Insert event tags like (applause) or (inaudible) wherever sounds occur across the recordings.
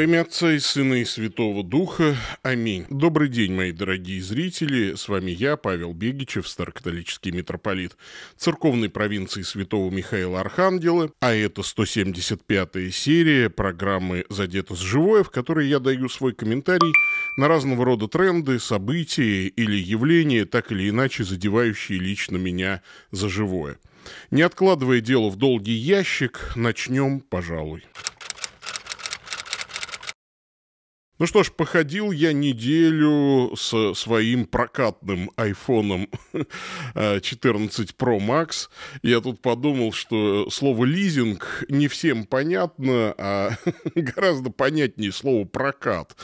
Во имя Отца и Сына и Святого Духа. Аминь. Добрый день, мои дорогие зрители. С вами я, Павел Бегичев, старокатолический митрополит церковной провинции Святого Михаила Архангела. А это 175-я серия программы «Задето с живое», в которой я даю свой комментарий на разного рода тренды, события или явления, так или иначе задевающие лично меня за живое. Не откладывая дело в долгий ящик, начнем, пожалуй. Ну что ж, походил я неделю со своим прокатным айфоном 14 э, Pro Max. Я тут подумал, что слово лизинг не всем понятно, а (laughs) гораздо понятнее слово прокат.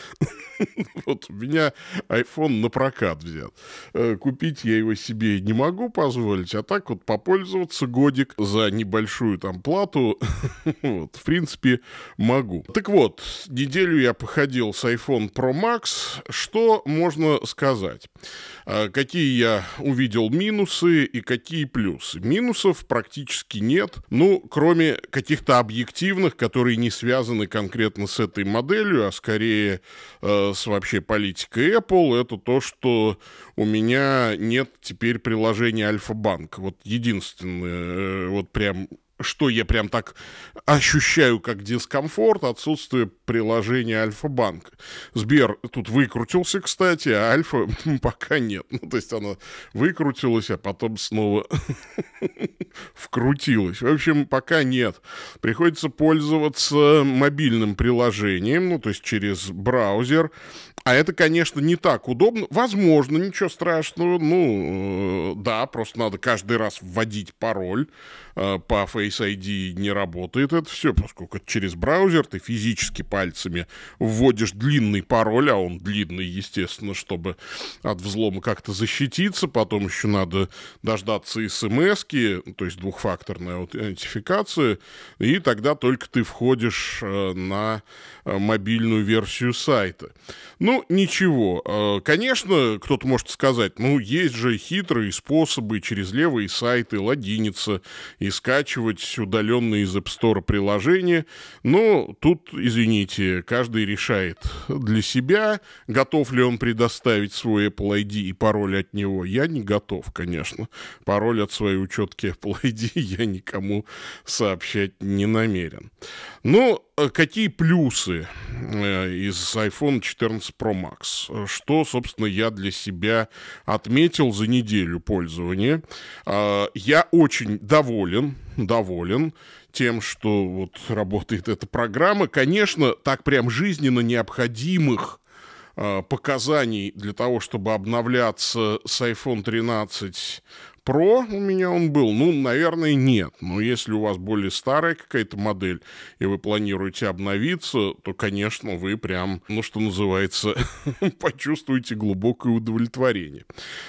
(laughs) Вот у меня iPhone на прокат взят. Э, купить я его себе не могу позволить, а так вот попользоваться годик за небольшую там плату, (laughs) вот, в принципе, могу. Так вот, неделю я походил с iPhone Pro Max, что можно сказать? А, какие я увидел минусы и какие плюсы? Минусов практически нет, ну, кроме каких-то объективных, которые не связаны конкретно с этой моделью, а скорее э, с вообще политикой Apple, это то, что у меня нет теперь приложения Альфа-банк. Вот единственное, э, вот прям что я прям так ощущаю как дискомфорт, отсутствие приложения альфа Банк Сбер тут выкрутился, кстати, а Альфа (laughs) пока нет. Ну, то есть она выкрутилась, а потом снова (laughs) вкрутилась. В общем, пока нет. Приходится пользоваться мобильным приложением, ну, то есть через браузер. А это, конечно, не так удобно. Возможно, ничего страшного. Ну, э, да, просто надо каждый раз вводить пароль. Э, по Face ID не работает это все, поскольку через браузер ты физически пальцами вводишь длинный пароль, а он длинный, естественно, чтобы от взлома как-то защититься, потом еще надо дождаться смс то есть двухфакторной аутентификации, и тогда только ты входишь э, на э, мобильную версию сайта. Ну, ничего. Конечно, кто-то может сказать, ну, есть же хитрые способы через левые сайты логиниться и и скачивать удаленные из App Store приложения. Но тут, извините, каждый решает для себя, готов ли он предоставить свой Apple ID и пароль от него. Я не готов, конечно. Пароль от своей учетки Apple ID (laughs) я никому сообщать не намерен. Но ну, э, какие плюсы э, из iPhone 14 Pro Max? Что, собственно, я для себя отметил за неделю пользования? А, я очень доволен доволен, доволен тем, что вот работает эта программа. Конечно, так прям жизненно необходимых а, показаний для того, чтобы обновляться с iPhone 13 Pro у меня он был? Ну, наверное, нет. Но если у вас более старая какая-то модель, и вы планируете обновиться, то, конечно, вы прям, ну, что называется, (laughs) почувствуете глубокое удовлетворение.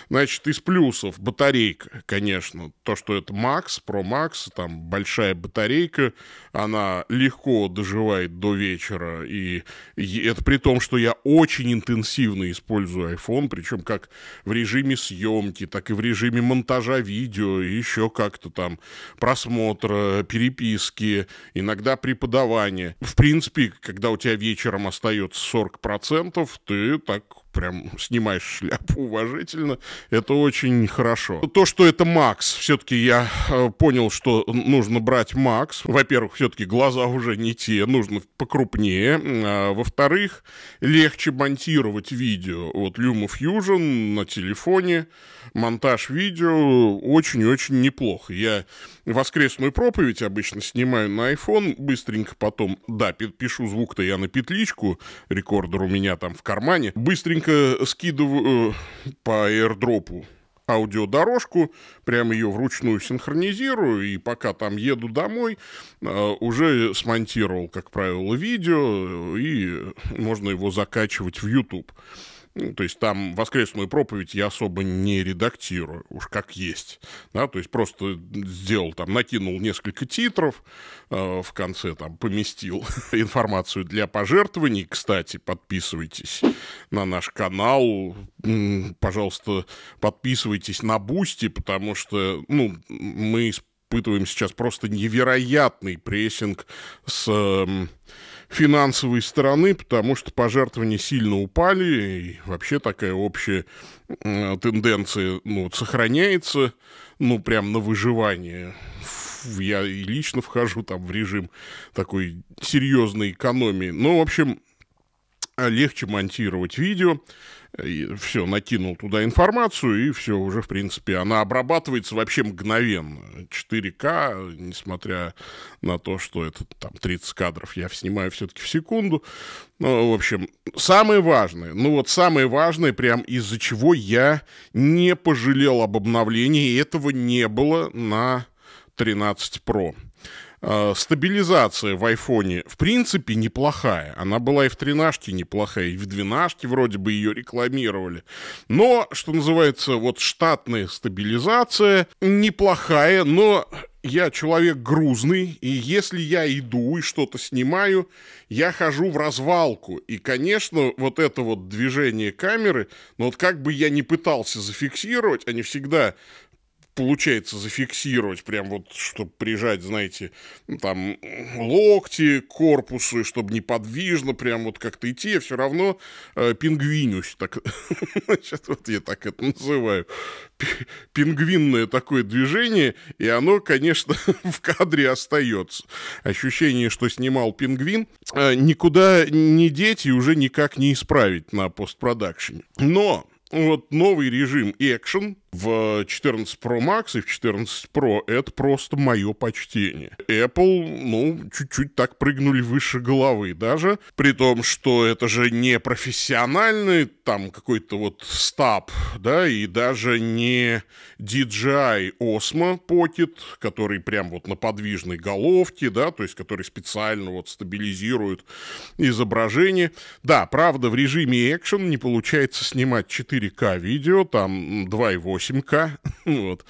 Значит, из плюсов батарейка, конечно. То, что это Max, Pro Max, там большая батарейка, она легко доживает до вечера. И это при том, что я очень интенсивно использую iPhone, причем как в режиме съемки, так и в режиме монтажа монтажа видео, еще как-то там просмотра, э, переписки, иногда преподавание. В принципе, когда у тебя вечером остается 40%, ты так прям снимаешь шляпу (laughs) уважительно. Это очень хорошо. То, что это Макс, все-таки я э, понял, что нужно брать Макс. Во-первых, все-таки глаза уже не те, нужно покрупнее. А, во-вторых, легче монтировать видео. Вот Luma Fusion на телефоне, монтаж видео очень-очень неплохо. Я воскресную проповедь обычно снимаю на iPhone, быстренько потом, да, пишу звук-то я на петличку, рекордер у меня там в кармане, быстренько только скидываю э, по аирдропу аудиодорожку, прямо ее вручную синхронизирую, и пока там еду домой, э, уже смонтировал, как правило, видео, э, и можно его закачивать в YouTube. Ну, то есть там воскресную проповедь я особо не редактирую, уж как есть. Да, то есть просто сделал там, накинул несколько титров, э, в конце там поместил (laughs) информацию для пожертвований. Кстати, подписывайтесь на наш канал, пожалуйста, подписывайтесь на Бусти, потому что, ну, мы испытываем сейчас просто невероятный прессинг с... Э, финансовой стороны, потому что пожертвования сильно упали, и вообще такая общая э, тенденция ну, вот, сохраняется, ну, прям на выживание. Я и лично вхожу там в режим такой серьезной экономии. Ну, в общем, а легче монтировать видео. И все, накинул туда информацию, и все, уже, в принципе, она обрабатывается вообще мгновенно. 4К, несмотря на то, что это там 30 кадров я снимаю все-таки в секунду. Ну, в общем, самое важное, ну вот самое важное, прям из-за чего я не пожалел об обновлении, и этого не было на 13 Pro. А, стабилизация в айфоне в принципе неплохая. Она была и в 13 неплохая, и в 12 вроде бы ее рекламировали. Но, что называется, вот штатная стабилизация неплохая, но я человек грузный, и если я иду и что-то снимаю, я хожу в развалку. И, конечно, вот это вот движение камеры, но вот как бы я не пытался зафиксировать, они всегда получается зафиксировать, прям вот, чтобы прижать, знаете, ну, там, локти к корпусу, чтобы неподвижно прям вот как-то идти, я а все равно э, пингвинюсь, так, значит, (laughs) вот я так это называю, пингвинное такое движение, и оно, конечно, (laughs) в кадре остается. Ощущение, что снимал пингвин, э, никуда не деть и уже никак не исправить на постпродакшене. Но вот новый режим экшен, в 14 Pro Max и в 14 Pro, это просто мое почтение. Apple, ну, чуть-чуть так прыгнули выше головы даже, при том, что это же не профессиональный там какой-то вот стаб, да, и даже не DJI Osmo Pocket, который прям вот на подвижной головке, да, то есть который специально вот стабилизирует изображение. Да, правда, в режиме экшен не получается снимать 4К видео, там 2,8 8К. (laughs) Вот.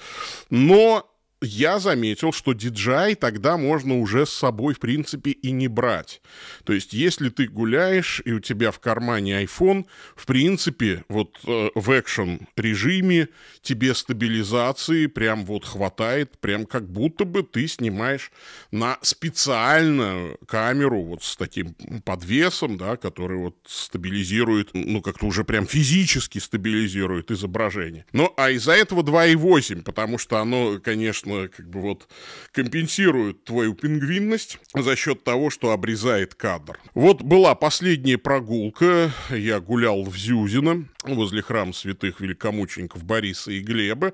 Но я заметил, что диджай тогда можно уже с собой, в принципе, и не брать. То есть, если ты гуляешь, и у тебя в кармане iPhone, в принципе, вот э, в экшен режиме тебе стабилизации прям вот хватает, прям как будто бы ты снимаешь на специальную камеру вот с таким подвесом, да, который вот стабилизирует, ну, как-то уже прям физически стабилизирует изображение. Ну, а из-за этого 2,8, потому что оно, конечно, соответственно, как бы вот компенсирует твою пингвинность за счет того, что обрезает кадр. Вот была последняя прогулка. Я гулял в Зюзино возле храма святых великомучеников Бориса и Глеба.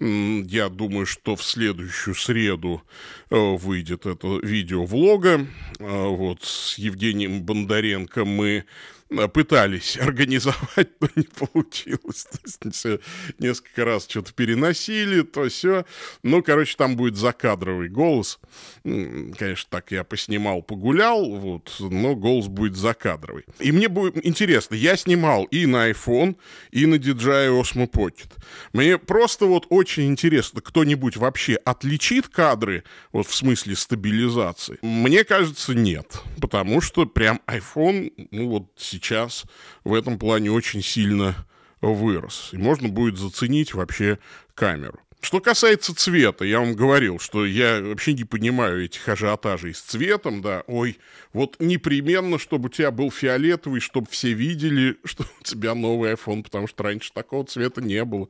Я думаю, что в следующую среду э, выйдет это видео влога. Э, вот с Евгением Бондаренко мы Э, пытались (laughs) организовать, но не получилось. То есть, несколько раз что-то переносили, то все. Ну, короче, там будет закадровый голос. Конечно, так я поснимал, погулял, вот, но голос будет закадровый. И мне будет интересно, я снимал и на iPhone, и на DJI Osmo Pocket. Мне просто вот очень интересно, кто-нибудь вообще отличит кадры, вот в смысле стабилизации? Мне кажется, нет, потому что прям iPhone, ну вот сейчас в этом плане очень сильно вырос. И можно будет заценить вообще камеру. Что касается цвета, я вам говорил, что я вообще не понимаю этих ажиотажей с цветом, да, ой, вот непременно, чтобы у тебя был фиолетовый, чтобы все видели, (laughs) что у тебя новый iPhone, потому что раньше такого цвета не было,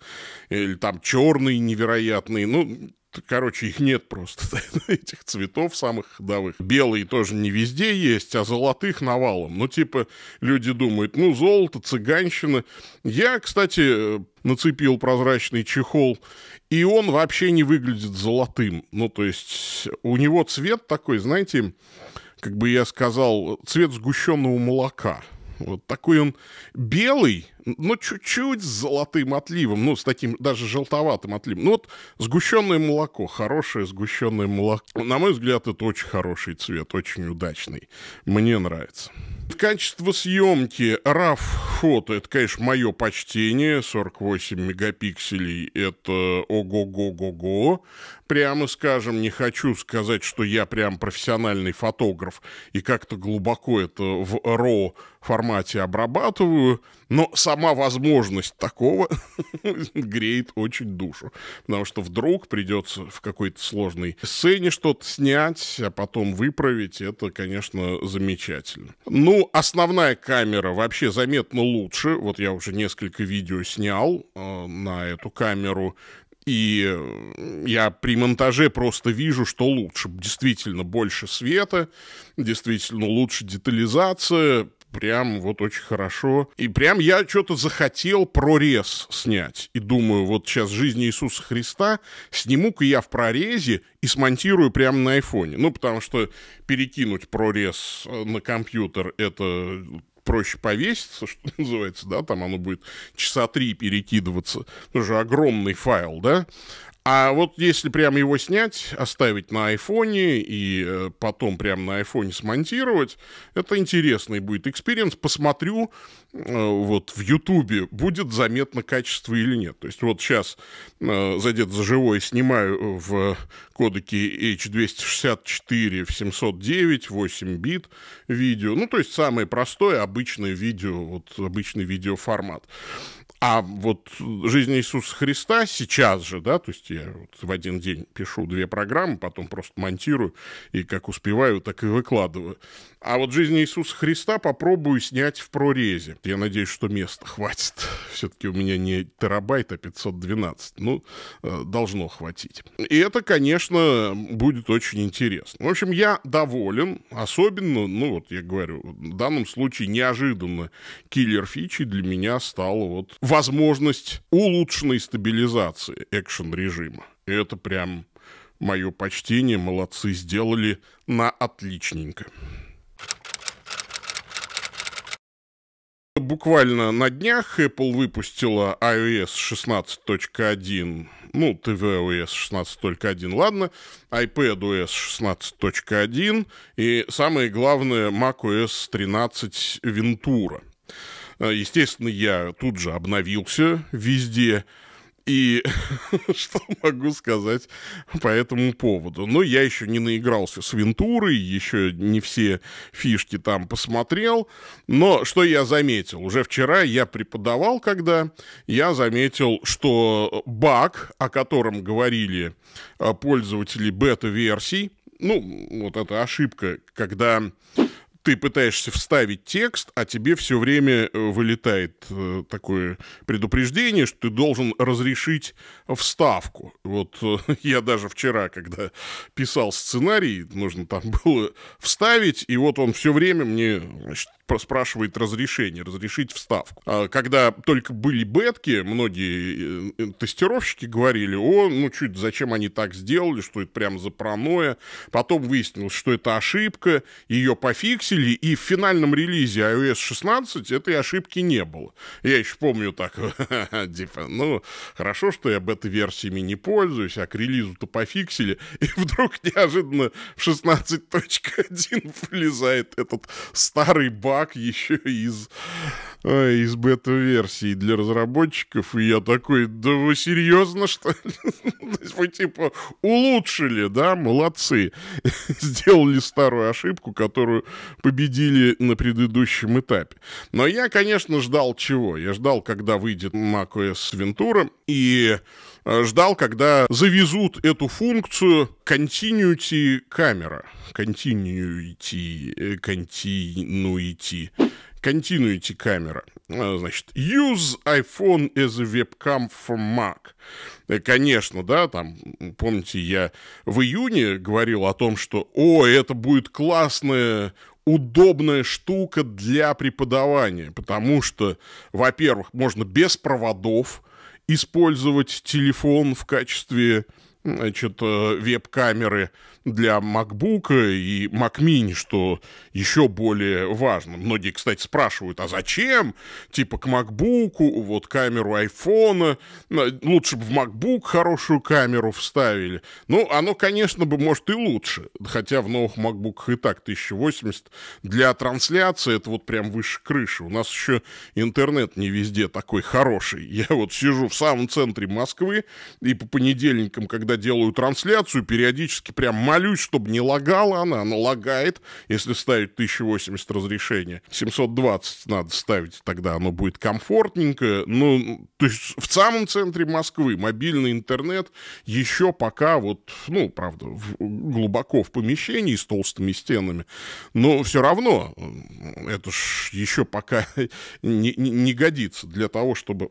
или там черный невероятный, ну, короче, их нет просто, (laughs) ну, этих цветов самых ходовых. Белые тоже не везде есть, а золотых навалом. Ну, типа, люди думают, ну, золото, цыганщина. Я, кстати, э, нацепил прозрачный чехол, и он вообще не выглядит золотым. Ну, то есть, у него цвет такой, знаете, как бы я сказал, цвет сгущенного молока. Вот такой он белый, но ну, чуть-чуть с золотым отливом, ну, с таким даже желтоватым отливом. Ну, вот сгущенное молоко, хорошее сгущенное молоко. На мой взгляд, это очень хороший цвет, очень удачный. Мне нравится. Качество съемки RAW фото, это, конечно, мое почтение, 48 мегапикселей, это ого-го-го-го. Прямо скажем, не хочу сказать, что я прям профессиональный фотограф и как-то глубоко это в RAW формате обрабатываю, но сама возможность такого (laughs) греет очень душу. Потому что вдруг придется в какой-то сложной сцене что-то снять, а потом выправить. Это, конечно, замечательно. Ну, основная камера вообще заметно лучше. Вот я уже несколько видео снял э, на эту камеру. И э, я при монтаже просто вижу, что лучше. Действительно больше света, действительно лучше детализация, прям вот очень хорошо. И прям я что-то захотел прорез снять. И думаю, вот сейчас жизнь Иисуса Христа, сниму-ка я в прорезе и смонтирую прямо на айфоне. Ну, потому что перекинуть прорез э, на компьютер — это проще повеситься, (laughs) что называется, да, там оно будет часа три перекидываться, тоже огромный файл, да, а вот если прямо его снять, оставить на айфоне и э, потом прямо на айфоне смонтировать, это интересный будет экспириенс. Посмотрю э, вот в Ютубе, будет заметно качество или нет. То есть вот сейчас э, задет за живое снимаю в кодеке H264 в 709, 8 бит видео. Ну, то есть самое простое, обычное видео, вот обычный видеоформат. А вот жизнь Иисуса Христа сейчас же, да, то есть я вот в один день пишу две программы, потом просто монтирую, и как успеваю, так и выкладываю. А вот жизнь Иисуса Христа попробую снять в прорезе. Я надеюсь, что места хватит. Все-таки у меня не терабайт, а 512. Ну, э, должно хватить. И это, конечно, будет очень интересно. В общем, я доволен. Особенно, ну вот я говорю, в данном случае неожиданно киллер фичи для меня стал вот возможность улучшенной стабилизации экшен-режима. Это прям мое почтение, молодцы, сделали на отличненько. Буквально на днях Apple выпустила iOS 16.1, ну, tvOS 16.1, ладно, iPadOS 16.1 и, самое главное, macOS 13 Ventura. Э, естественно, я тут же обновился везде. И (laughs) что могу сказать по этому поводу? Но ну, я еще не наигрался с Вентурой, еще не все фишки там посмотрел. Но что я заметил? Уже вчера я преподавал, когда я заметил, что баг, о котором говорили э, пользователи бета-версий, ну, вот эта ошибка, когда ты пытаешься вставить текст, а тебе все время э, вылетает э, такое предупреждение, что ты должен разрешить вставку. Вот э, (laughs) я даже вчера, когда писал сценарий, нужно там (laughs) было вставить, и вот он все время мне значит, спрашивает разрешение, разрешить вставку. А когда только были бетки, многие тестировщики говорили, о, ну чуть зачем они так сделали, что это прям за паранойя. Потом выяснилось, что это ошибка, ее пофиксили, выпустили, и в финальном релизе iOS 16 этой ошибки не было. Я еще помню так, (laughs) типа, ну, хорошо, что я бета-версиями не пользуюсь, а к релизу-то пофиксили, (laughs) и вдруг неожиданно в 16.1 (laughs) вылезает этот старый баг еще из э, из бета-версии для разработчиков, и я такой, да вы серьезно, что ли? Ну, вы, типа, улучшили, да, молодцы. Сделали старую ошибку, которую победили на предыдущем этапе. Но я, конечно, ждал чего? Я ждал, когда выйдет macOS Ventura, и э, ждал, когда завезут эту функцию continuity камера. Э, continuity, continuity, continuity камера. Э, значит, use iPhone as a webcam for Mac. Конечно, да, там, помните, я в июне говорил о том, что, о, это будет классная удобная штука для преподавания, потому что, во-первых, можно без проводов использовать телефон в качестве значит, э, веб-камеры, для MacBook и Mac Mini, что еще более важно. Многие, кстати, спрашивают, а зачем? Типа к MacBook, вот камеру iPhone, лучше бы в MacBook хорошую камеру вставили. Ну, оно, конечно, бы, может, и лучше, хотя в новых MacBook и так 1080 для трансляции это вот прям выше крыши. У нас еще интернет не везде такой хороший. (laughs) Я вот сижу в самом центре Москвы, и по понедельникам, когда делаю трансляцию, периодически прям молюсь, чтобы не лагала она, она лагает. Если ставить 1080 разрешение, 720 надо ставить, тогда оно будет комфортненько. Ну, то есть в самом центре Москвы мобильный интернет еще пока вот, ну, правда, в, глубоко в помещении с толстыми стенами, но все равно э, это ж еще пока (laughs) не, не, не годится для того, чтобы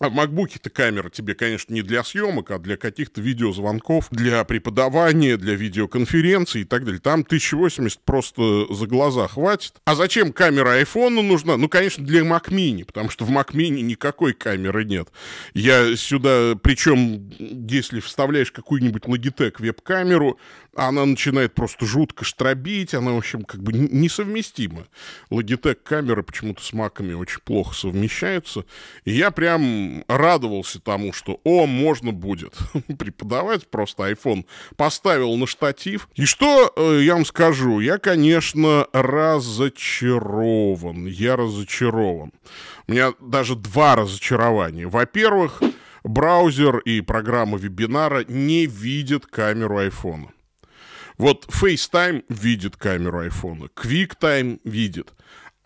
а в макбуке-то камера тебе, конечно, не для съемок, а для каких-то видеозвонков, для преподавания, для видеоконференций и так далее. Там 1080 просто за глаза хватит. А зачем камера айфона нужна? Ну, конечно, для Mac Mini, потому что в Mac Mini никакой камеры нет. Я сюда, причем, если вставляешь какую-нибудь Logitech веб-камеру, она начинает просто жутко штробить, она, в общем, как бы несовместима. Logitech камеры почему-то с маками очень плохо совмещаются. И я прям радовался тому, что, о, можно будет (laughs) преподавать, просто iPhone поставил на штатив. И что э, я вам скажу, я, конечно, разочарован, я разочарован. У меня даже два разочарования. Во-первых, браузер и программа вебинара не видят камеру iPhone. Вот FaceTime видит камеру iPhone. QuickTime видит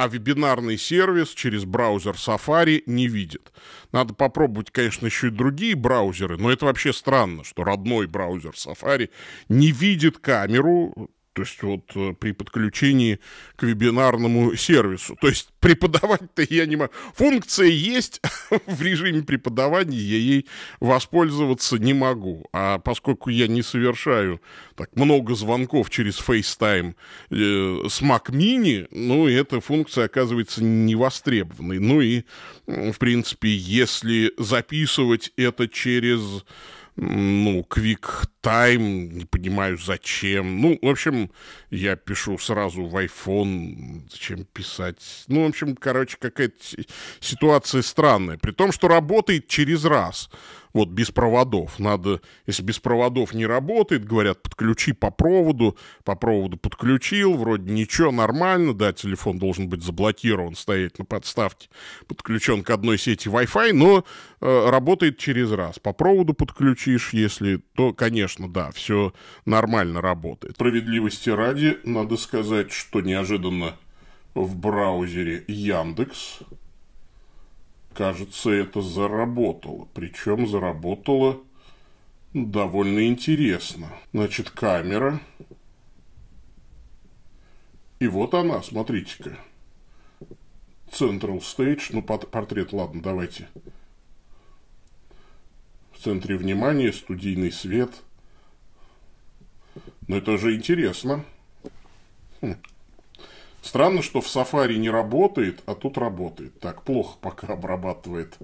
а вебинарный сервис через браузер Safari не видит. Надо попробовать, конечно, еще и другие браузеры, но это вообще странно, что родной браузер Safari не видит камеру, то есть вот э, при подключении к вебинарному сервису. То есть преподавать-то я не могу. Функция есть (laughs) в режиме преподавания, я ей воспользоваться не могу. А поскольку я не совершаю так много звонков через FaceTime э, с Mac Mini, ну, эта функция оказывается невостребованной. Ну и, в принципе, если записывать это через ну, Quick Time, не понимаю зачем. Ну, в общем, я пишу сразу в iPhone, зачем писать. Ну, в общем, короче, какая-то ситуация странная. При том, что работает через раз вот без проводов. Надо, если без проводов не работает, говорят, подключи по проводу, по проводу подключил, вроде ничего, нормально, да, телефон должен быть заблокирован, стоять на подставке, подключен к одной сети Wi-Fi, но э, работает через раз. По проводу подключишь, если, то, конечно, да, все нормально работает. Справедливости ради, надо сказать, что неожиданно в браузере Яндекс Кажется, это заработало. Причем заработало довольно интересно. Значит, камера. И вот она, смотрите-ка. Central Stage, ну, портрет, ладно, давайте. В центре внимания студийный свет. Но это же интересно. Хм. Странно, что в Safari не работает, а тут работает. Так, плохо пока обрабатывает,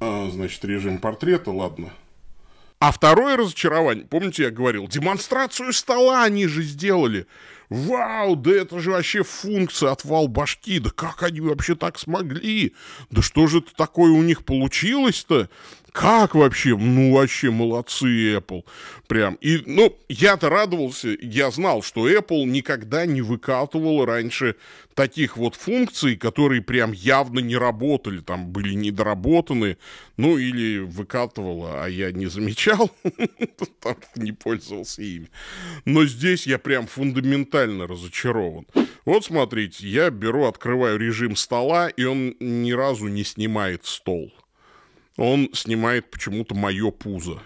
э, значит, режим портрета, ладно. А второе разочарование, помните, я говорил, демонстрацию стола они же сделали. Вау, да это же вообще функция отвал башки, да как они вообще так смогли? Да что же это такое у них получилось-то? Как вообще? Ну, вообще молодцы Apple. Прям. И, ну, я-то радовался, я знал, что Apple никогда не выкатывала раньше таких вот функций, которые прям явно не работали, там были недоработаны, ну, или выкатывала, а я не замечал, (laughs) не пользовался ими. Но здесь я прям фундаментально разочарован. Вот смотрите, я беру, открываю режим стола, и он ни разу не снимает стол он снимает почему-то мое пузо.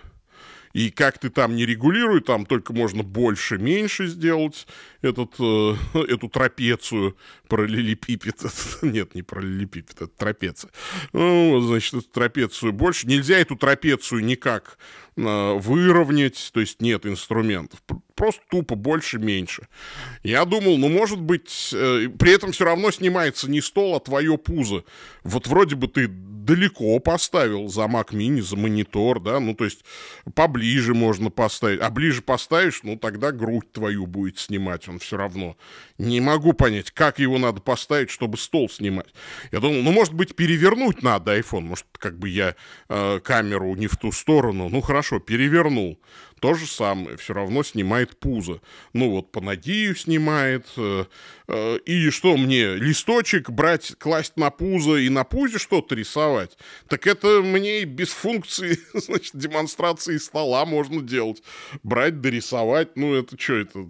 И как ты там не регулируй, там только можно больше, меньше сделать этот, э, (laughs) эту трапецию, параллелепипед. (laughs) Нет, не параллелепипед, это трапеция. Ну, значит, эту трапецию больше. Нельзя эту трапецию никак Э, выровнять, то есть нет инструментов. Просто тупо больше, меньше. Я думал, ну, может быть, э, при этом все равно снимается не стол, а твое пузо. Вот вроде бы ты далеко поставил за Mac Mini, за монитор, да, ну, то есть поближе можно поставить, а ближе поставишь, ну, тогда грудь твою будет снимать он все равно. Не могу понять, как его надо поставить, чтобы стол снимать. Я думал, ну, может быть, перевернуть надо iPhone. Может, как бы я э, камеру не в ту сторону. Ну, хорошо, перевернул то же самое, все равно снимает пузо. Ну вот, по понадею снимает. Э, э, и что мне, листочек брать, класть на пузо и на пузе что-то рисовать? Так это мне без функции, (laughs) значит, демонстрации стола можно делать. Брать, дорисовать, ну это что это?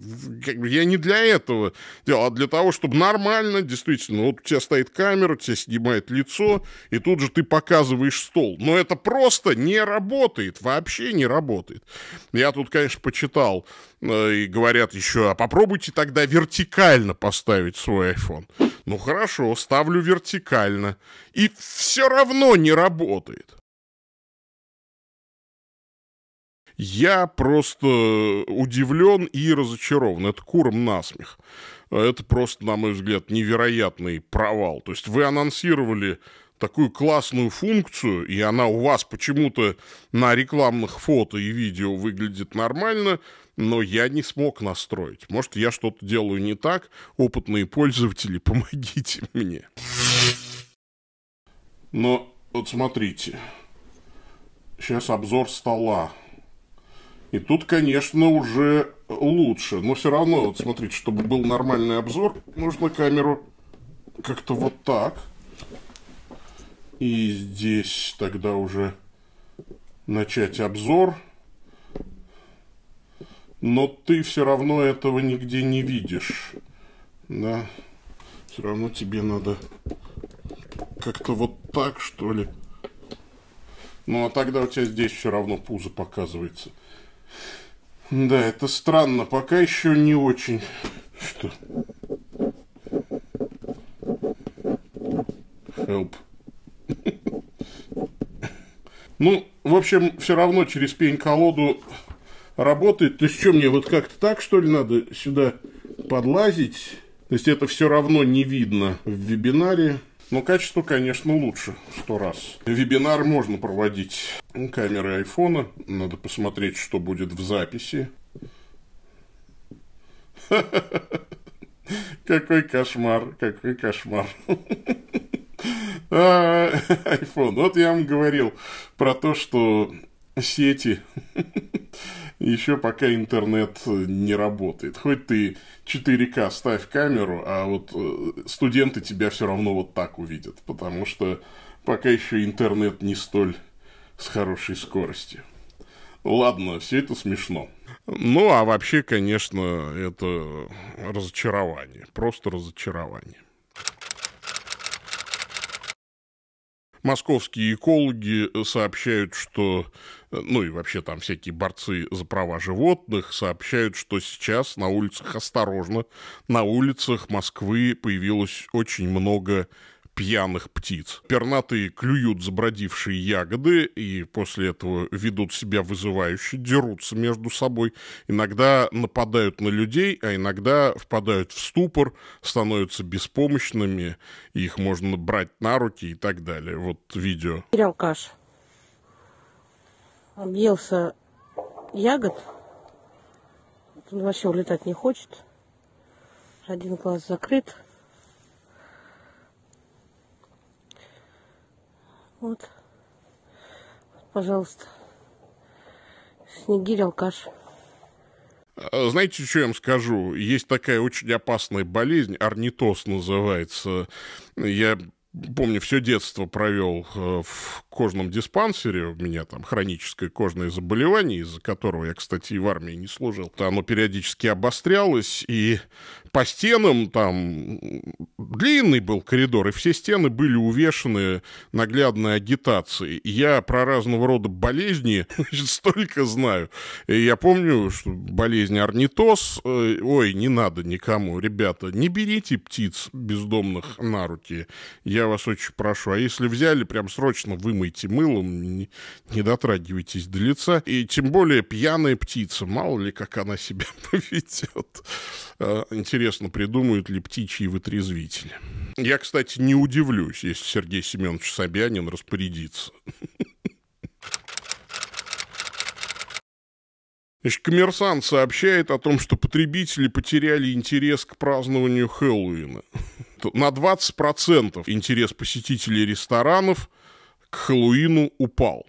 Я не для этого делал, а для того, чтобы нормально, действительно, вот у тебя стоит камера, у тебя снимает лицо, и тут же ты показываешь стол. Но это просто не работает, вообще не работает. Я я тут, конечно, почитал, э, и говорят еще, а попробуйте тогда вертикально поставить свой iPhone. Ну хорошо, ставлю вертикально. И все равно не работает. Я просто удивлен и разочарован. Это куром насмех. Это просто, на мой взгляд, невероятный провал. То есть вы анонсировали такую классную функцию, и она у вас почему-то на рекламных фото и видео выглядит нормально, но я не смог настроить. Может, я что-то делаю не так? Опытные пользователи, (laughs) помогите мне. Но вот смотрите, сейчас обзор стола. И тут, конечно, уже лучше. Но все равно, вот смотрите, чтобы был нормальный обзор, нужно камеру как-то вот так. И здесь тогда уже начать обзор. Но ты все равно этого нигде не видишь. Да, все равно тебе надо как-то вот так, что ли. Ну, а тогда у тебя здесь все равно пузо показывается. Да, это странно. Пока еще не очень. Что? Help. Ну, в общем, все равно через пень-колоду работает. То ну, есть, что мне вот как-то так, что ли, надо сюда подлазить? То есть, это все равно не видно в вебинаре. Но качество, конечно, лучше сто раз. Вебинар можно проводить камерой айфона. Надо посмотреть, что будет в записи. (laughs) Какой кошмар, какой кошмар. (laughs) А, (laughs) iPhone. Вот я вам говорил про то, что сети (laughs) еще пока интернет не работает. Хоть ты 4К ставь камеру, а вот э, студенты тебя все равно вот так увидят, потому что пока еще интернет не столь с хорошей скоростью. Ладно, все это смешно. Ну, а вообще, конечно, это разочарование. Просто разочарование. Московские экологи э, сообщают, что, э, ну и вообще там всякие борцы за права животных сообщают, что сейчас на улицах осторожно, на улицах Москвы появилось очень много пьяных птиц. Пернатые клюют забродившие ягоды и после этого ведут себя вызывающе, дерутся между собой, иногда нападают на людей, а иногда впадают в ступор, становятся беспомощными, их можно брать на руки и так далее. Вот видео. Сериал Каш. Объелся ягод, он вообще улетать не хочет. Один глаз закрыт, Вот. Пожалуйста. Снегирь, алкаш. А, знаете, что я вам скажу? Есть такая очень опасная болезнь, орнитоз называется. Я помню, все детство провел э, в кожном диспансере. У меня там хроническое кожное заболевание, из-за которого я, кстати, и в армии не служил. Оно периодически обострялось, и по стенам там длинный был коридор, и все стены были увешаны наглядной агитацией. Я про разного рода болезни (laughs) значит, столько знаю. И я помню, что болезнь орнитоз, э, ой, не надо никому, ребята, не берите птиц бездомных на руки, я вас очень прошу. А если взяли, прям срочно вымойте мылом, не, не дотрагивайтесь до лица. И тем более пьяная птица, мало ли как она себя (laughs) поведет. Э, интересно Интересно, придумают ли птичьи вытрезвители. Я, кстати, не удивлюсь, если Сергей Семенович Собянин распорядится. Значит, коммерсант сообщает о том, что потребители потеряли интерес к празднованию Хэллоуина. На 20% интерес посетителей ресторанов к Хэллоуину упал.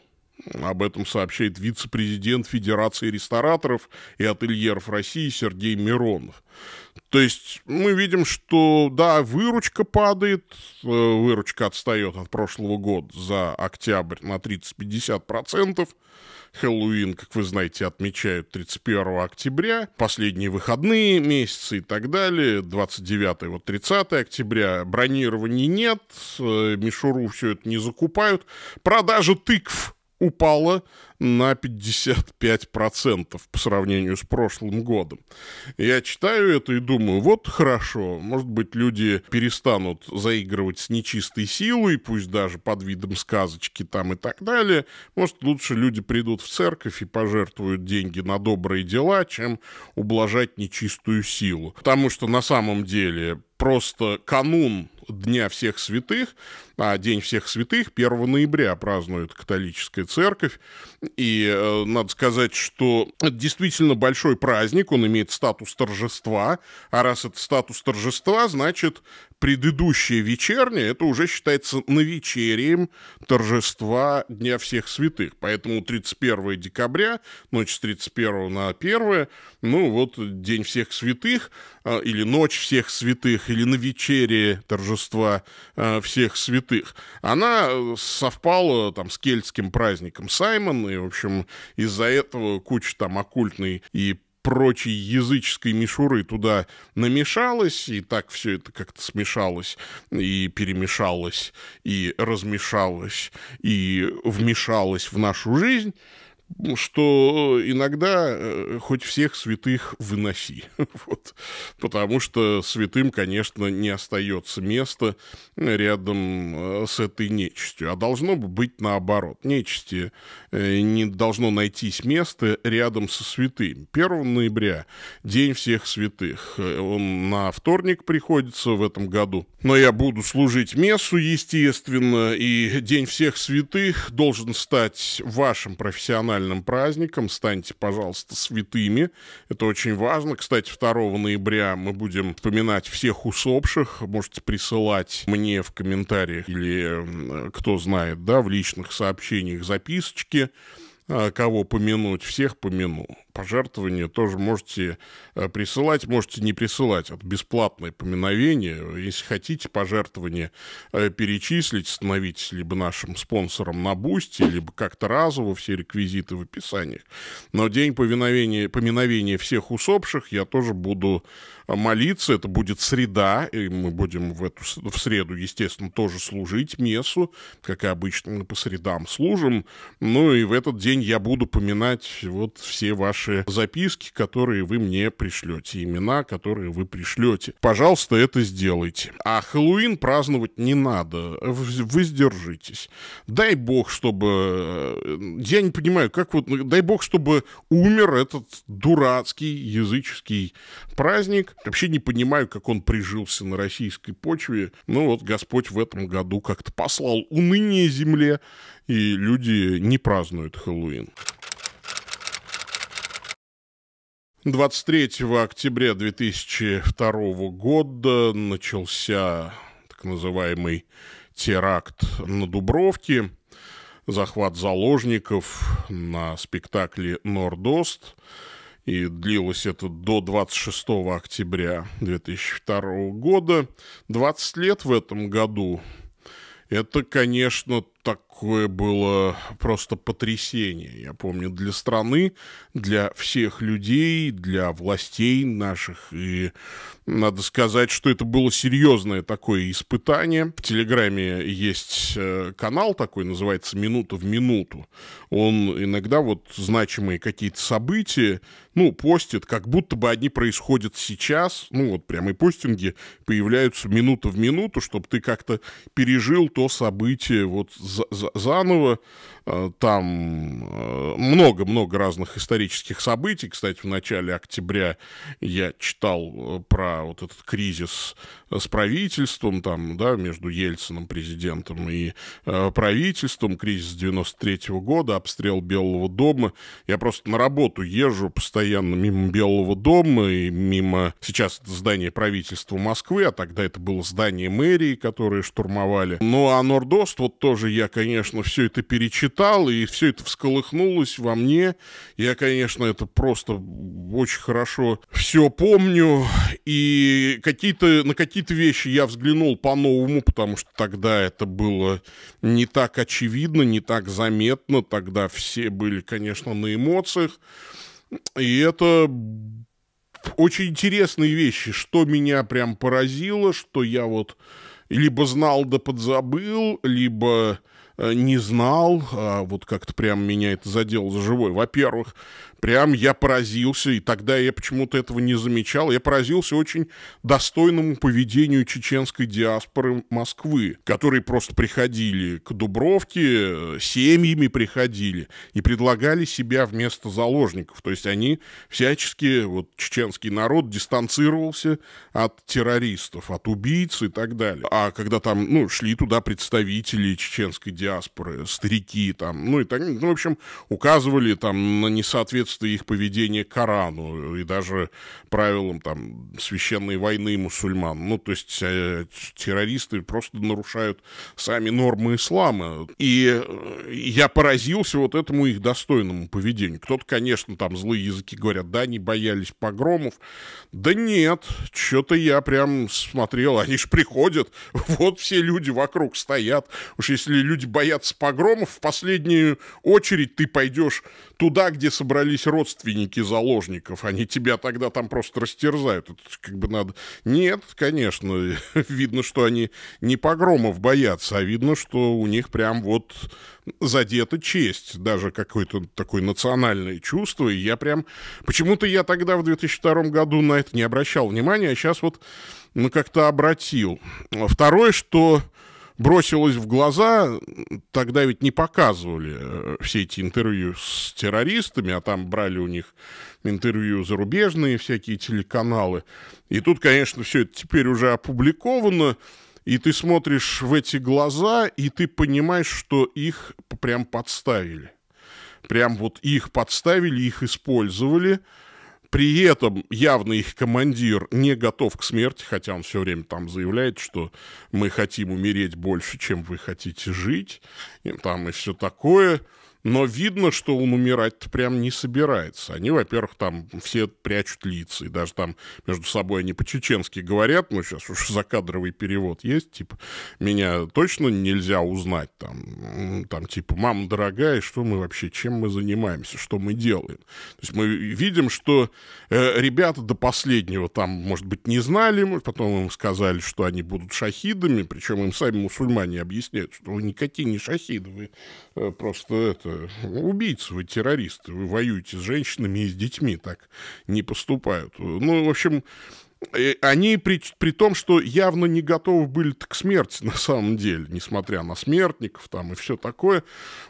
Об этом сообщает вице-президент Федерации рестораторов и ательеров России Сергей Миронов. То есть мы видим, что, да, выручка падает, э, выручка отстает от прошлого года за октябрь на 30-50%. Хэллоуин, как вы знаете, отмечают 31 октября, последние выходные месяцы и так далее, 29 вот 30 октября, бронирования нет, э, мишуру все это не закупают, продажа тыкв упала на 55% по сравнению с прошлым годом. Я читаю это и думаю, вот хорошо, может быть, люди перестанут заигрывать с нечистой силой, пусть даже под видом сказочки там и так далее. Может, лучше люди придут в церковь и пожертвуют деньги на добрые дела, чем ублажать нечистую силу. Потому что на самом деле просто канун Дня всех святых, а День всех святых 1 ноября празднует католическая церковь. И э, надо сказать, что это действительно большой праздник, он имеет статус торжества. А раз это статус торжества, значит, предыдущее вечернее, это уже считается навечерием торжества Дня всех святых. Поэтому 31 декабря, ночь с 31 на 1, ну вот День всех святых, а, или Ночь всех святых, или навечерие торжества а, всех святых, она э, совпала там с кельтским праздником Саймон, и, в общем, из-за этого куча там оккультной и прочей языческой мишуры туда намешалось, и так все это как-то смешалось, и перемешалось, и размешалось, и вмешалось в нашу жизнь, что э, иногда э, хоть всех святых выноси. (laughs) Вот. Потому что святым, конечно, не остается места рядом э, с этой нечистью. А должно быть наоборот. Нечисти не должно найтись место рядом со святым. 1 ноября – День всех святых. Он на вторник приходится в этом году. Но я буду служить мессу, естественно, и День всех святых должен стать вашим профессиональным национальным праздником. Станьте, пожалуйста, святыми. Это очень важно. Кстати, 2 ноября мы будем вспоминать всех усопших. Можете присылать мне в комментариях или, кто знает, да, в личных сообщениях записочки, а, кого помянуть. Всех помяну пожертвования тоже можете э, присылать, можете не присылать. Это а бесплатное поминовение. Если хотите пожертвования э, перечислить, становитесь либо нашим спонсором на Бусти, либо как-то разово, все реквизиты в описании. Но день повиновения, поминовения всех усопших я тоже буду э, молиться. Это будет среда, и мы будем в, эту, в среду, естественно, тоже служить мессу, как и обычно мы по средам служим. Ну и в этот день я буду поминать вот все ваши ваши записки, которые вы мне пришлете, имена, которые вы пришлете. Пожалуйста, это сделайте. А Хэллоуин праздновать не надо. Вы сдержитесь. Дай бог, чтобы... Э, я не понимаю, как вот... Ну, дай бог, чтобы умер этот дурацкий языческий праздник. Вообще не понимаю, как он прижился на российской почве. Ну вот Господь в этом году как-то послал уныние земле, и люди не празднуют Хэллоуин. 23 октября 2002 года начался так называемый теракт на Дубровке, захват заложников на спектакле «Нордост». И длилось это до 26 октября 2002 года. 20 лет в этом году. Это, конечно, такое было просто потрясение, я помню, для страны, для всех людей, для властей наших. И надо сказать, что это было серьезное такое испытание. В Телеграме есть э, канал такой, называется «Минута в минуту». Он иногда вот значимые какие-то события, ну, постит, как будто бы они происходят сейчас. Ну, вот прямо и постинги появляются минута в минуту, чтобы ты как-то пережил то событие вот заново Э, там э, много-много разных исторических событий. Кстати, в начале октября я читал э, про вот этот кризис с правительством, там, да, между Ельциным, президентом, и правительством, кризис 93 -го года, обстрел Белого дома. Я просто на работу езжу постоянно мимо Белого дома и мимо... Сейчас это здание правительства Москвы, а тогда это было здание мэрии, которые штурмовали. Ну, а Нордост, вот тоже я, конечно, все это перечитал, прочитал, и все это всколыхнулось во мне. Я, конечно, это просто очень хорошо все помню. И какие-то, на какие-то вещи я взглянул по-новому, потому что тогда это было не так очевидно, не так заметно. Тогда все были, конечно, на эмоциях. И это очень интересные вещи, что меня прям поразило, что я вот либо знал да подзабыл, либо Э, не знал, а вот как-то прям меня это задело за живой. Во-первых, прям я поразился, и тогда я почему-то этого не замечал, я поразился очень достойному поведению чеченской диаспоры Москвы, которые просто приходили к Дубровке, э, семьями приходили и предлагали себя вместо заложников. То есть они всячески, вот чеченский народ дистанцировался от террористов, от убийц и так далее. А когда там, ну, шли туда представители чеченской диаспоры, старики там, ну и так, ну, в общем, указывали там на несоответствие соответствии их поведения Корану и даже правилам там священной войны мусульман. Ну, то есть э, террористы просто нарушают сами нормы ислама. И э, я поразился вот этому их достойному поведению. Кто-то, конечно, там злые языки говорят, да, не боялись погромов. Да нет, что-то я прям смотрел, они же приходят, (laughs) вот все люди вокруг стоят. Уж если люди боятся погромов, в последнюю очередь ты пойдешь туда, где собрались здесь родственники заложников, они тебя тогда там просто растерзают. Это как бы надо... Нет, конечно, (laughs) видно, что они не погромов боятся, а видно, что у них прям вот задета честь, даже какое-то такое национальное чувство. И я прям... Почему-то я тогда в 2002 году на это не обращал внимания, а сейчас вот ну, как-то обратил. Второе, что бросилось в глаза, тогда ведь не показывали э, все эти интервью с террористами, а там брали у них интервью зарубежные всякие телеканалы. И тут, конечно, все это теперь уже опубликовано, и ты смотришь в эти глаза, и ты понимаешь, что их прям подставили. Прям вот их подставили, их использовали – при этом явно их командир не готов к смерти, хотя он все время там заявляет, что мы хотим умереть больше, чем вы хотите жить, и, там и все такое. Но видно, что он умирать-то прям не собирается. Они, во-первых, там все прячут лица, и даже там между собой они по-чеченски говорят, ну, сейчас уж закадровый перевод есть, типа, меня точно нельзя узнать, там, там типа, мама дорогая, что мы вообще, чем мы занимаемся, что мы делаем. То есть мы видим, что э, ребята до последнего там, может быть, не знали, потом им сказали, что они будут шахидами, причем им сами мусульмане объясняют, что вы никакие не шахиды, вы Э, просто это, убийцы вы, террористы, вы воюете с женщинами и с детьми, так не поступают. Ну, в общем, э, они при, при том, что явно не готовы были к смерти (laughs) на самом деле, несмотря на смертников там и все такое.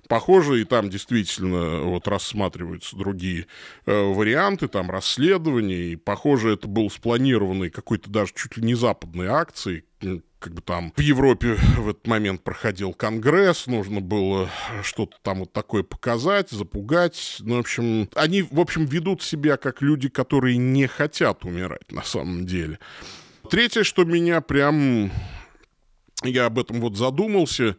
Похоже, и там действительно вот рассматриваются другие э, варианты, там расследования, и похоже, это был спланированный какой-то даже чуть ли не западной акцией, как бы там в Европе в этот момент проходил конгресс, нужно было что-то там вот такое показать, запугать. Ну, в общем, они, в общем, ведут себя как люди, которые не хотят умирать на самом деле. Третье, что меня прям... Я об этом вот задумался,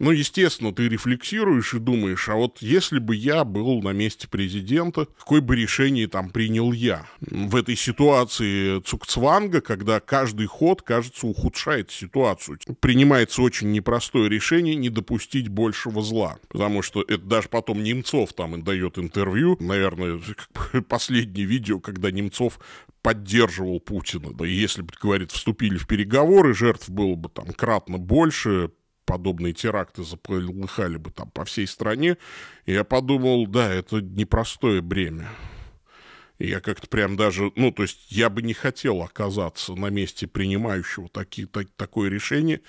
ну, естественно, ты рефлексируешь и думаешь, а вот если бы я был на месте президента, какое бы решение там принял я? В этой ситуации Цукцванга, когда каждый ход, кажется, ухудшает ситуацию. Принимается очень непростое решение не допустить большего зла, потому что это даже потом Немцов там дает интервью, наверное, (laughs) последнее видео, когда Немцов поддерживал Путина. Да и если бы, говорит, вступили в переговоры, жертв было бы там кратно больше, подобные теракты заполыхали бы там по всей стране. И я подумал, да, это непростое бремя. И я как-то прям даже, ну, то есть я бы не хотел оказаться на месте принимающего такие так, такое решение,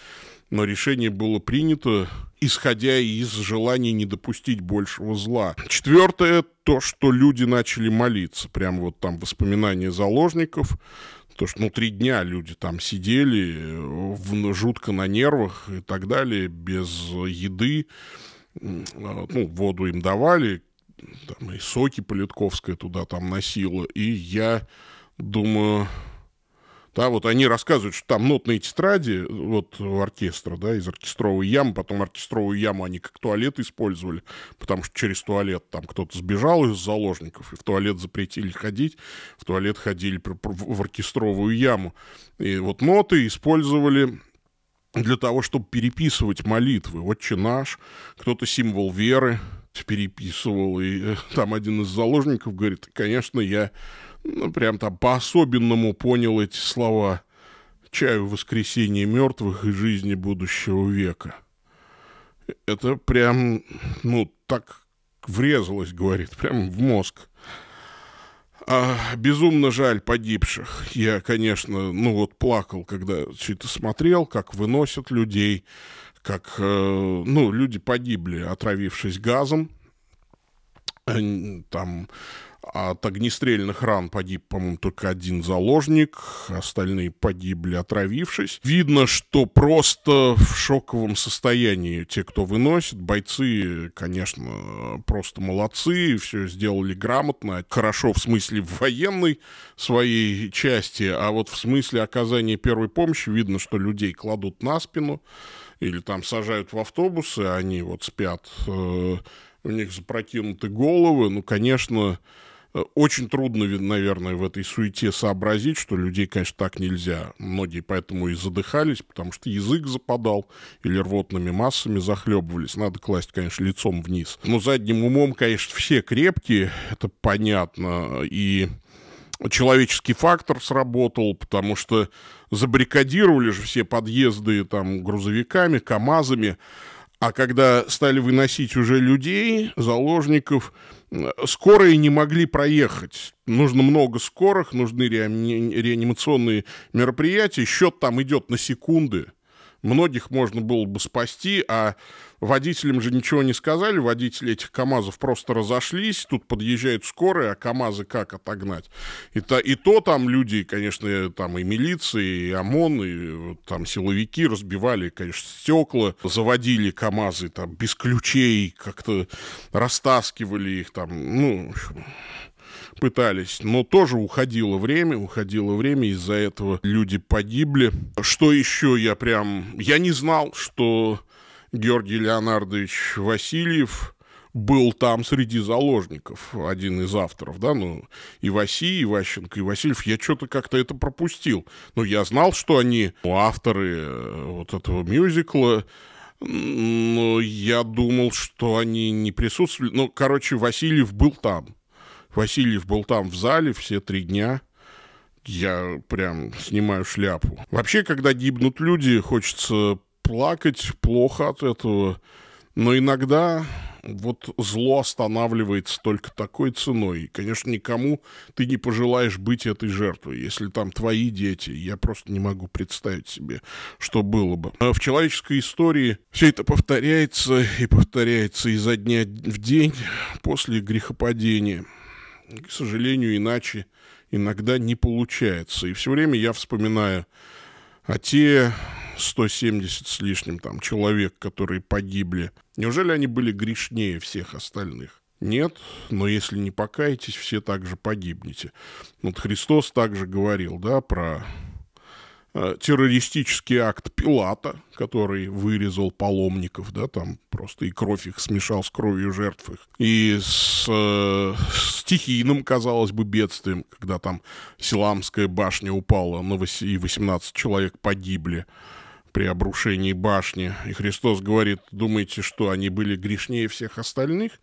но решение было принято, исходя из желания не допустить большего зла. Четвертое, то, что люди начали молиться, прям вот там воспоминания заложников, Потому что, ну, три дня люди там сидели в, жутко на нервах и так далее, без еды. А, ну, воду им давали, там и соки Политковская туда там носила. И я думаю, да, вот они рассказывают, что там нотные тетради вот э, оркестра, да, из оркестровой ямы, потом оркестровую яму они как туалет использовали, потому что через туалет там кто-то сбежал из заложников, и в туалет запретили ходить, в туалет ходили в оркестровую яму. И вот ноты использовали для того, чтобы переписывать молитвы. «Отче наш», кто-то символ веры переписывал, и э, там один из заложников говорит, конечно, я ну, прям там по-особенному понял эти слова «Чаю воскресения мертвых и жизни будущего века». Это прям, ну, так врезалось, говорит, прям в мозг. А, безумно жаль погибших. Я, конечно, ну вот плакал, когда все это смотрел, как выносят людей, как, э, ну, люди погибли, отравившись газом. Там от огнестрельных ран погиб, по-моему, только один заложник, остальные погибли, отравившись. Видно, что просто в шоковом состоянии те, кто выносит. Бойцы, конечно, просто молодцы, все сделали грамотно, хорошо в смысле в военной своей части, а вот в смысле оказания первой помощи видно, что людей кладут на спину или там сажают в автобусы, они вот спят, э, у них запрокинуты головы, ну, конечно, Э, очень трудно, наверное, в этой суете сообразить, что людей, конечно, так нельзя. Многие поэтому и задыхались, потому что язык западал или рвотными массами захлебывались. Надо класть, конечно, лицом вниз. Но задним умом, конечно, все крепкие, это понятно. И человеческий фактор сработал, потому что забаррикадировали же все подъезды там грузовиками, КАМАЗами. А когда стали выносить уже людей, заложников, скорые не могли проехать. Нужно много скорых, нужны реанимационные мероприятия, счет там идет на секунды – многих можно было бы спасти, а водителям же ничего не сказали, водители этих КАМАЗов просто разошлись, тут подъезжают скорые, а КАМАЗы как отогнать? И то, и то там люди, конечно, там и милиция, и ОМОН, и там силовики разбивали, конечно, стекла, заводили КАМАЗы там без ключей, как-то растаскивали их там, ну, в общем пытались, но тоже уходило время, уходило время, из-за этого люди погибли. Что еще я прям... Я не знал, что Георгий Леонардович Васильев был там среди заложников, один из авторов, да, ну, и Васи, и Ващенко, и Васильев, я что-то как-то это пропустил. Но я знал, что они ну, авторы э, вот этого мюзикла, но я думал, что они не присутствовали. Ну, короче, Васильев был там. Васильев был там в зале все три дня. Я прям снимаю шляпу. Вообще, когда гибнут люди, хочется плакать, плохо от этого. Но иногда вот зло останавливается только такой ценой. И, конечно, никому ты не пожелаешь быть этой жертвой, если там твои дети. Я просто не могу представить себе, что было бы. А в человеческой истории все это повторяется и повторяется изо дня в день после грехопадения к сожалению, иначе иногда не получается. И все время я вспоминаю о а те 170 с лишним там человек, которые погибли, неужели они были грешнее всех остальных? Нет, но если не покаетесь, все также погибнете. Вот Христос также говорил, да, про Э, террористический акт Пилата, который вырезал паломников, да, там просто и кровь их смешал с кровью жертв их, и с э, стихийным, казалось бы, бедствием, когда там Силамская башня упала, на 8, и 18 человек погибли при обрушении башни. И Христос говорит, думаете, что они были грешнее всех остальных?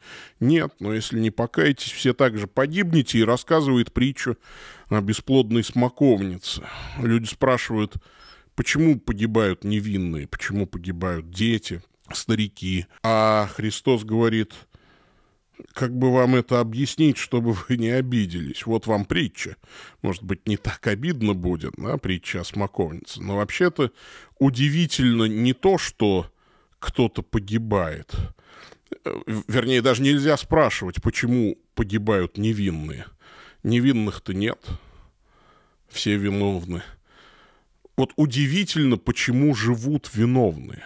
Нет, но если не покаетесь, все также погибнете и рассказывает притчу о бесплодной смоковнице. Люди спрашивают, почему погибают невинные, почему погибают дети, старики. А Христос говорит, как бы вам это объяснить, чтобы (laughs) вы не обиделись? Вот вам притча. Может быть, не так обидно будет, да, притча о смоковнице. Но вообще-то удивительно не то, что кто-то погибает. Э, вернее, даже нельзя спрашивать, почему погибают невинные – невинных-то нет. Все виновны. Вот удивительно, почему живут виновные.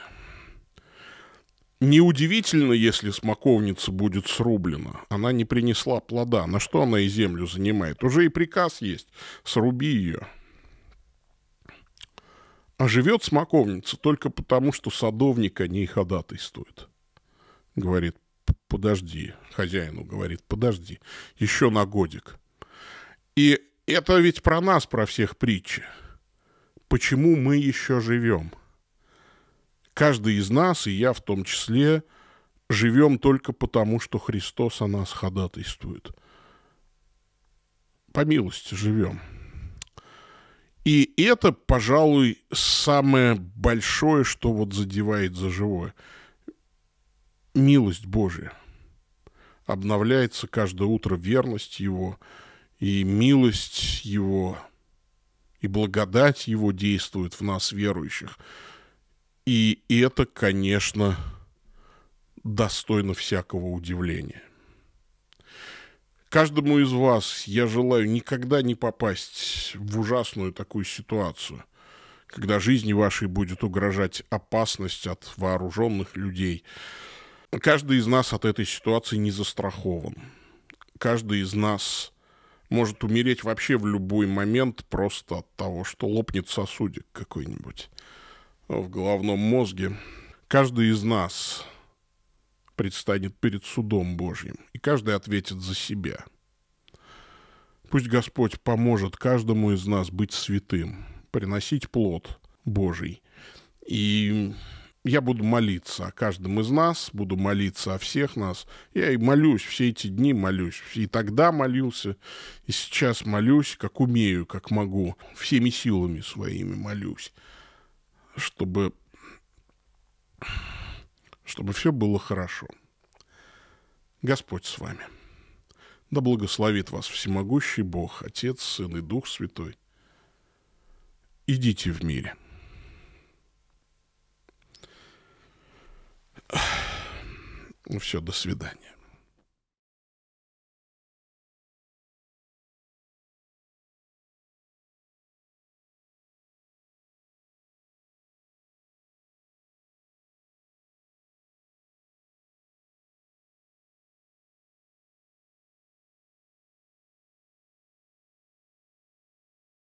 Неудивительно, если смоковница будет срублена. Она не принесла плода. На что она и землю занимает? Уже и приказ есть. Сруби ее. А живет смоковница только потому, что садовник о ней ходатайствует. Говорит, подожди, хозяину говорит, подожди, еще на годик. И это ведь про нас, про всех притчи. Почему мы еще живем? Каждый из нас, и я в том числе, живем только потому, что Христос о нас ходатайствует. По милости живем. И это, пожалуй, самое большое, что вот задевает за живое. Милость Божия. Обновляется каждое утро верность Его – и милость Его, и благодать Его действует в нас, верующих. И это, конечно, достойно всякого удивления. Каждому из вас я желаю никогда не попасть в ужасную такую ситуацию, когда жизни вашей будет угрожать опасность от вооруженных людей. Каждый из нас от этой ситуации не застрахован. Каждый из нас может умереть вообще в любой момент просто от того, что лопнет сосудик какой-нибудь в головном мозге. Каждый из нас предстанет перед судом Божьим, и каждый ответит за себя. Пусть Господь поможет каждому из нас быть святым, приносить плод Божий и я буду молиться о каждом из нас, буду молиться о всех нас. Я и молюсь, все эти дни молюсь. И тогда молился, и сейчас молюсь, как умею, как могу. Всеми силами своими молюсь, чтобы, чтобы все было хорошо. Господь с вами. Да благословит вас всемогущий Бог, Отец, Сын и Дух Святой. Идите в мире. (sighs) Ну, Все, до свидания.